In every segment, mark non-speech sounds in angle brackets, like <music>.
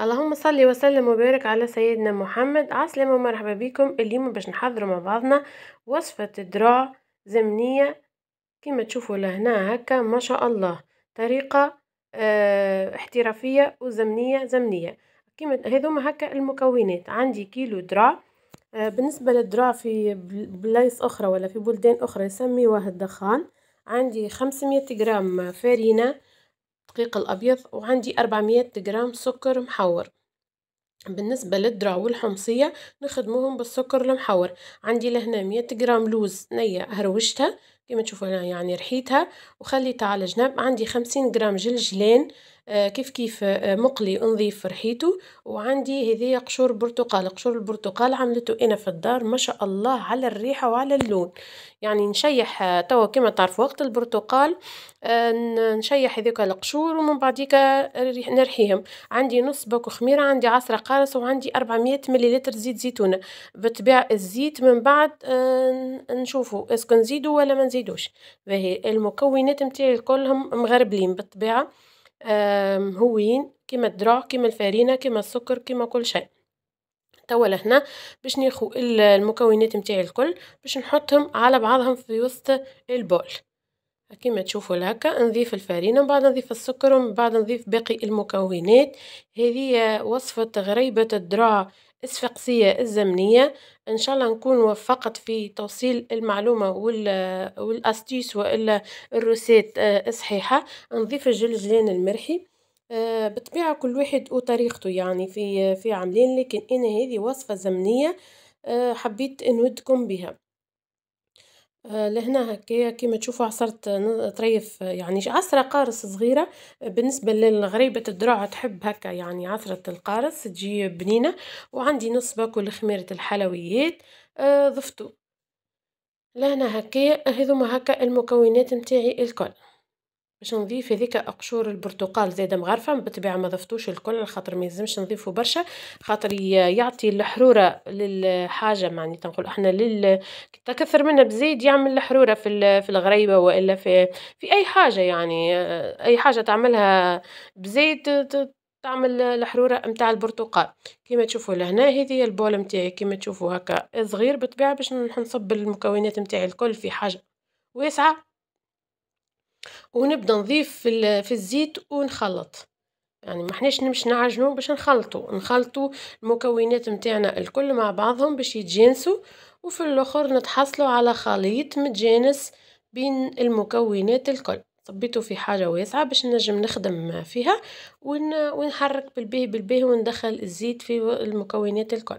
اللهم صلي وسلم وبارك على سيدنا محمد عسلامة ومرحبا بكم اليوم باش نحضروا مع بعضنا وصفة دراع زمنية كما تشوفوا لهنا هكا ما شاء الله طريقة اه احترافية وزمنية زمنية كما هذوما هكا المكونات عندي كيلو دراع اه بالنسبة للدراع في بلايص أخرى ولا في بلدان أخرى يسميوه الدخان عندي خمسمية جرام فارينة الدقيق الأبيض وعندي 400 جرام سكر محور بالنسبة للدرع والحمصية نخدموهم بالسكر المحور عندي لهنا مية جرام لوز نية هروشتها كما تشوفوا هنا يعني رحيتها وخليتها على جنب عندي خمسين جرام جلجلان آه، كيف كيف آه، مقلي نظيف ريحيتو وعندي هذيا قشور برتقال قشور البرتقال عملته انا في الدار ما شاء الله على الريحه وعلى اللون يعني نشيح آه، توا كما تعرف وقت البرتقال نشيح هذوك القشور ومن بعديك نرحيهم عندي نص باكو خميره عندي عصره قارص وعندي 400 مليلتر زيت زيتونه بالطبيعه الزيت من بعد نشوفوا اسكو نزيدو ولا ما نزيدوش باهي المكونات نتاعي كلهم مغربلين بالطبيعه هوين كيما الدراع كيما الفارينه كيما السكر كيما كل شيء توا لهنا باش ناخو المكونات نتاعي الكل باش نحطهم على بعضهم في وسط البول كيما تشوفوا هكا نضيف الفارينه من بعد نضيف السكر ومن بعد نضيف باقي المكونات هذه وصفه غريبه الدراع الصفاقسية الزمنية ان شاء الله نكون وفقت في توصيل المعلومة والاستيس والا الروسات آه، الصحيحة نضيف الجلجلان المرحي آه، بطبيعة كل واحد وطريقته يعني في عملين لكن انا هذه وصفة زمنية آه، حبيت نودكم بها. آه، لهنا هكايا كيما تشوفوا عصرت طريف يعني عصره قارص صغيره بالنسبه للغريبه الدروع تحب هكا يعني عصره القارص تجي بنينه وعندي نص باكل خميره الحلويات آه، ضفتو لهنا هكايا هذوما هكا المكونات نتاعي الكل باش نضيف هذيك قشور البرتقال زاده مغرفه بالطبيعه ما ضفتوش الكل خاطر ما يلزمش نضيفو برشا خاطر يعطي الحروره للحاجه معني تنقول احنا لل تكثر منها بزيد يعمل الحروره في في الغريبه والا في في اي حاجه يعني اي حاجه تعملها بزيد تعمل الحروره نتاع البرتقال كيما تشوفوا لهنا هذه البول نتاعي كيما تشوفوا هكا صغير بالطبيعه باش نصب المكونات نتاعي الكل في حاجه واسعه ونبدا نضيف في في الزيت ونخلط يعني ما حناش نمش نعجنو باش نخلطو نخلطو المكونات نتاعنا الكل مع بعضهم باش يتجانسوا وفي الاخر نتحصلوا على خليط متجانس بين المكونات الكل صبيته في حاجة واسعة باش نجم نخدم فيها ون... ونحرك بالبيه بالبيه وندخل الزيت في المكونات الكل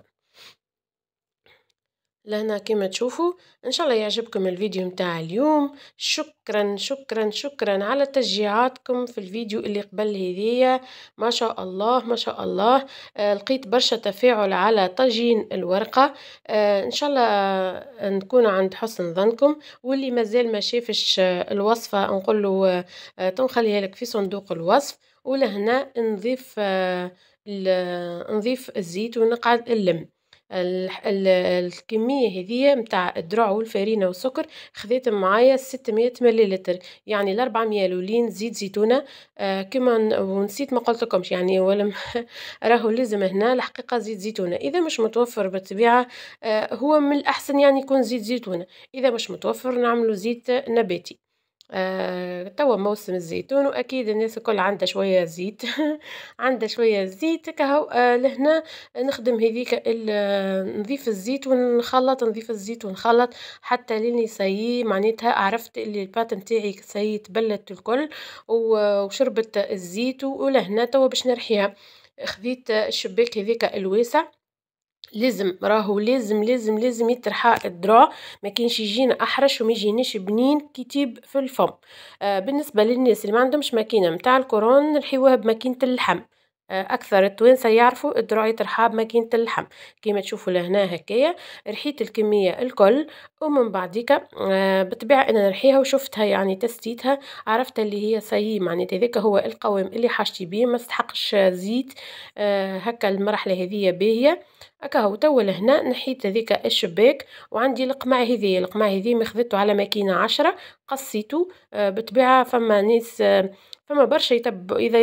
لهنا كما تشوفوا ان شاء الله يعجبكم الفيديو متاع اليوم شكرا شكرا شكرا على تشجيعاتكم في الفيديو اللي قبل هذيا ما شاء الله ما شاء الله آه لقيت برشا تفاعل على طجين الورقة آه ان شاء الله آه، نكون عند حسن ظنكم واللي مازال ما شافش آه، الوصفة نقول له آه تنخليها لك في صندوق الوصف ولهنا نضيف آه نضيف الزيت ونقعد نلم الكمية هذيا متاع الدروع والفرينة والسكر خذيت معايا 600 مليلتر يعني الأربعمية لولين زيت زيتونة آه كما ونسيت ما قلتلكمش يعني ولم <laughs> راهو لازم هنا الحقيقة زيت زيتونة إذا مش متوفر بالطبيعة آه هو من الأحسن يعني يكون زيت زيتونة إذا مش متوفر نعملو زيت نباتي آه، توا موسم الزيتون واكيد الناس الكل عندها شويه زيت <laughs> عندها شويه زيت كهو آه، لهنا نخدم هذيك آه، نضيف الزيت ونخلط نضيف الزيت ونخلط حتى لين يسيي معناتها عرفت اللي البات نتاعي سي تبلت الكل وشربت الزيت ولهنا توا باش نرحيها خذيت الشباك هذيك الواسع لازم راهو لازم لازم لازم يترحى الدرا ما كانش يجينا احرش وما يجينيش بنين كي في الفم آه بالنسبه للناس اللي ما عندهمش ماكينه نتاع الكورون نحيوها بماكينه اللحم اكثر التوانسه يعرفوا الدراعي ترحاب ماكينه اللحم كيما تشوفوا لهنا هكايا رحيت الكميه الكل ومن بعديك آه، بالطبيعه انا نرحيها وشفتها يعني تستيتها عرفت اللي هي سي معناتها هذاك هو القوام اللي حاجتي بيه ما استحقش زيت آه، هكا المرحله هذه باهيه هكا هو توا لهنا نحيت هذيك الشباك وعندي القمع هذي القمع هذي مخذته على ماكينه عشرة قصيته آه، بالطبيعه فما ناس فما برشا يتبع اذا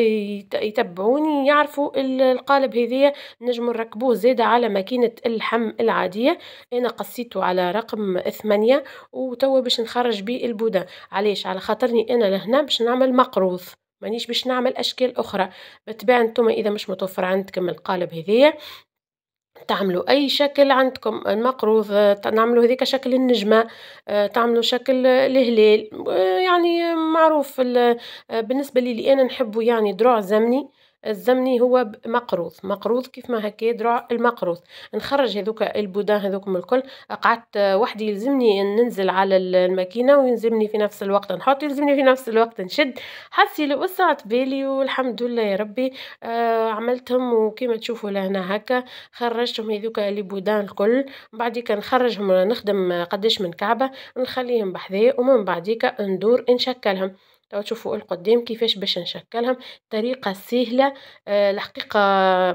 يتبعوني يعرفوا القالب هذيا نجموا نركبوه زاده على ماكينه اللحم العاديه انا قصيته على رقم ثمانية وتوا باش نخرج بيه البودا علاش على خاطرني انا لهنا باش نعمل مقروض مانيش باش نعمل اشكال اخرى بتبع انتم اذا مش متوفر عندكم القالب هذيا تعملوا اي شكل عندكم المقروض آه، نعملوا هذيك شكل النجمه آه، تعملوا شكل الهلال يعني معروف آه، بالنسبه لي انا نحبو يعني دروع زمني الزمني هو مقروض مقروض كيف ما هكا دروع المقروض نخرج هذوك البودان من الكل قعدت آه، وحدي يلزمني ننزل على الماكينة ويلزمني في نفس الوقت نحط يلزمني في نفس الوقت نشد حسي لو وسعت بالي والحمد لله يا ربي آه عملتهم وكما تشوفوا لهنا هكا خرجتهم هذوك البودان الكل بعد كان نخرجهم نخدم قداش من كعبة نخليهم بحذاء ومن بعديك ندور نشكلهم لو تشوفوا القدام كيفاش باش نشكلهم طريقه سهله آه، الحقيقه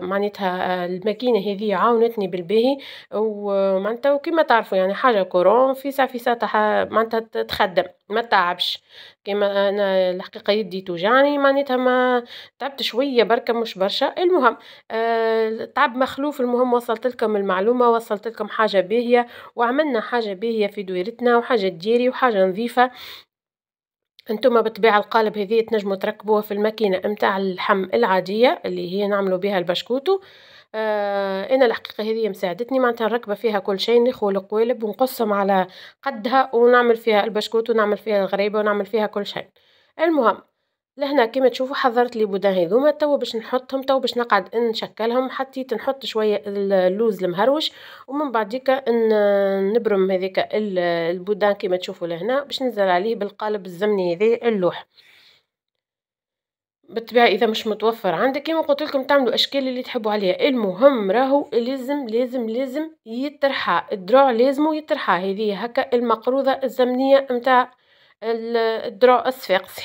معناتها آه، الماكينه هذه عاونتني بالباهي ومعناتها كيما تعرفوا يعني حاجه كورون في في تح... معناتها تخدم ما تعبش كيما انا الحقيقه يدي توجعني معناتها ما تعبت شويه بركه مش برشا المهم آه تعب مخلوف المهم وصلت لكم المعلومه وصلت لكم حاجه باهيه وعملنا حاجه باهيه في دويرتنا وحاجه تجيري وحاجه نظيفه انتم بالطبيعة القالب هذه تنجموا تركبوها في الماكينة متاع اللحم العادية اللي هي نعملوا بها البشكوتو آه انا الحقيقة هذه مساعدتني معناتها نركبة فيها كل شيء نخو القوالب ونقصهم على قدها ونعمل فيها البشكوتو ونعمل فيها الغريبة ونعمل فيها كل شيء المهم لهنا كما تشوفوا حضرت لي بودان هذوما توا باش نحطهم توا باش نقعد نشكلهم حطيت نحط شويه اللوز المهروش ومن بعديك نبرم هذيك البودان كما تشوفوا لهنا باش ننزل عليه بالقالب الزمني هذا اللوح بالطبيعه اذا مش متوفر عندك كيما قلت لكم تعملوا اشكال اللي تحبوا عليها المهم راهو لازم لازم لازم يترحى الدروع لازم يترحى هذه هكا المقروضه الزمنيه نتاع الدرو الصفاقسي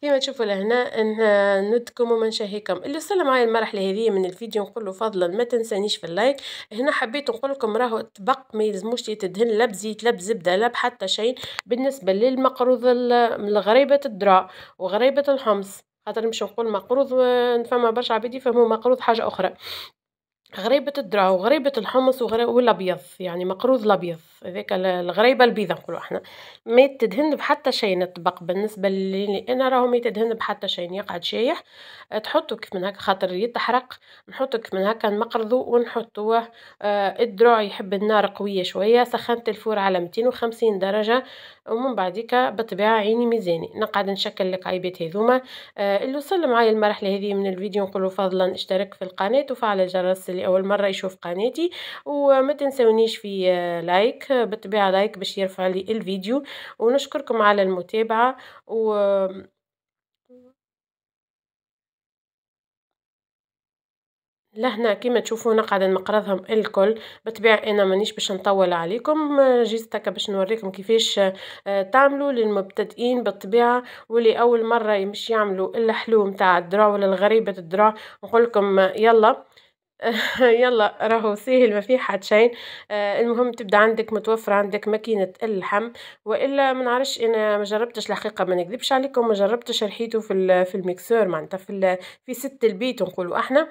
كيما <laughs> تشوفوا لهنا ندكم وما نشهيكم اللي وصل معايا المرحله هذه من الفيديو نقول له فضلا ما تنسانيش في اللايك هنا حبيت نقول لكم راهو الطبق ما يلزموش تدهن لا بزيت لا بزبده لا حتى شيء بالنسبه للمقروض الغريبه الدرا وغريبه الحمص خاطر مش نقول مقروض فما برشا عباد يفهموا مقروض حاجه اخرى غريبة الدرع وغريبة الحمص وغري... والابيض يعني مقروض الابيض هذاك الغريبة البيضة نقولو احنا ما تدهن بحتى شيء نطبق بالنسبة لي انا راهو ما تدهن بحتى شيء يقعد شايح تحطو كيف من هكا خاطر يتحرق نحطو كيف من هكا نمقرضو ونحطوه آه الدراع يحب النار قوية شوية سخنت الفور على 250 درجة ومن بعديك بالطبيعة عيني ميزاني نقعد نشكل لك عيبات هذوما آه اللي وصل معايا المرحلة هذه من الفيديو نقولو فضلا اشترك في القناة وفعل الجرس اللي اول مره يشوف قناتي وما تنسونيش في لايك بالطبيعه لايك باش يرفع لي الفيديو ونشكركم على المتابعه و لهنا كيما تشوفوا نقعد نقرضهم الكل بالطبيعه انا مانيش باش نطول عليكم جيت باش نوريكم كيفاش آه، تعملوا للمبتدئين بالطبيعه واللي اول مره يمشي يعملوا الحلو نتاع الدرا ولا الغريبه الدرا نقول لكم يلا <laughs> يلا راهو سهل ما فيه حد شيء آه المهم تبدا عندك متوفر عندك ماكينه اللحم والا ما نعرفش انا ما جربتش الحقيقه ما نكذبش عليكم ما جربتش رحيته في في الميكسور معناتها في في ست البيت نقولوا احنا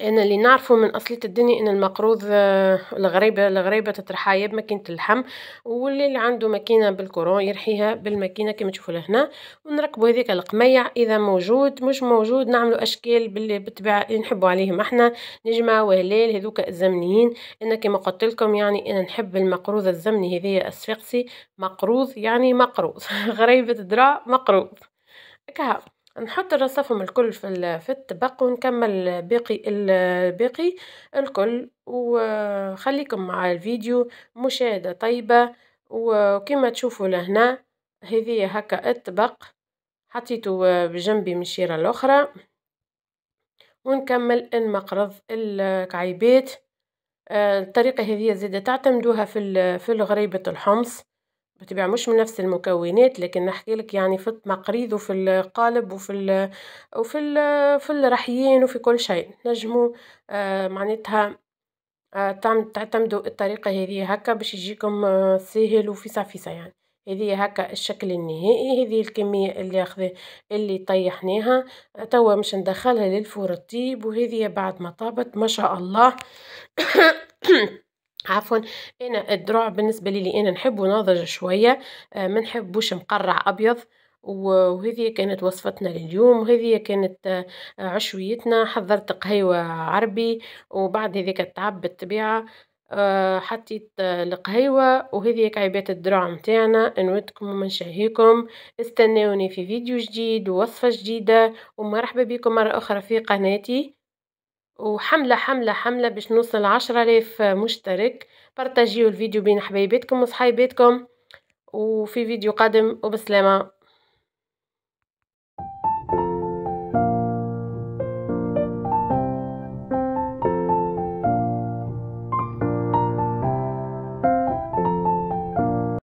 انا اللي نعرفه من اصليه الدنيا ان المقروض آه، الغريبه الغريبه تترحايا بماكينه اللحم واللي عنده ماكينه بالكورون يرحيها بالماكينه كما تشوفوا لهنا ونركبوا هذيك القميع اذا موجود مش موجود نعملوا اشكال باللي بالطبيعه اللي نحبوا عليهم احنا نجمه وهلال هذوك الزمنيين انا كما قلت لكم يعني انا نحب المقروض الزمني هذيا اسفقسي مقروض يعني مقروض <laughs> غريبه دراء مقروض كهو نحط الرصافهم الكل في في الطبق ونكمل باقي الباقي الكل وخليكم مع الفيديو مشاهدة طيبة وكما تشوفوا لهنا هذه هكا الطبق حطيته بجنبي من الشيرة الاخرى ونكمل المقرض الكعيبات آه، الطريقة هذه زادة تعتمدوها في في غريبة الحمص بتبيع مش من نفس المكونات لكن نحكي لك يعني في التمقريض وفي القالب وفي ال وفي ال في الرحيين وفي كل شيء نجموا آه معناتها آه تعتمدوا الطريقه هذه هكا باش يجيكم آه سهل وفي صافيسه يعني هذه هكا الشكل النهائي هذه الكمية اللي أخذ اللي طيحناها توا مش ندخلها للفور الطيب وهذه بعد ما طابت ما شاء الله <coughs> عفوا انا الدروع بالنسبه لي انا نحبه ناضج شويه آه، ما نحبوش مقرع ابيض وهذه كانت وصفتنا لليوم وهذه كانت آه، عشويتنا حضرت قهيوة عربي وبعد هذيك التعب بالطبيعة آه، حطيت القهيوة وهذه كعبات الدروع نتاعنا نودكم ومنشهيكم استناوني في فيديو جديد ووصفة جديدة ومرحبا بكم مرة أخرى في قناتي وحملة حملة حملة باش نوصل عشرة آلاف مشترك بارتاجيو الفيديو بين حبايباتكم وصحايباتكم وفي فيديو قادم وبسلامة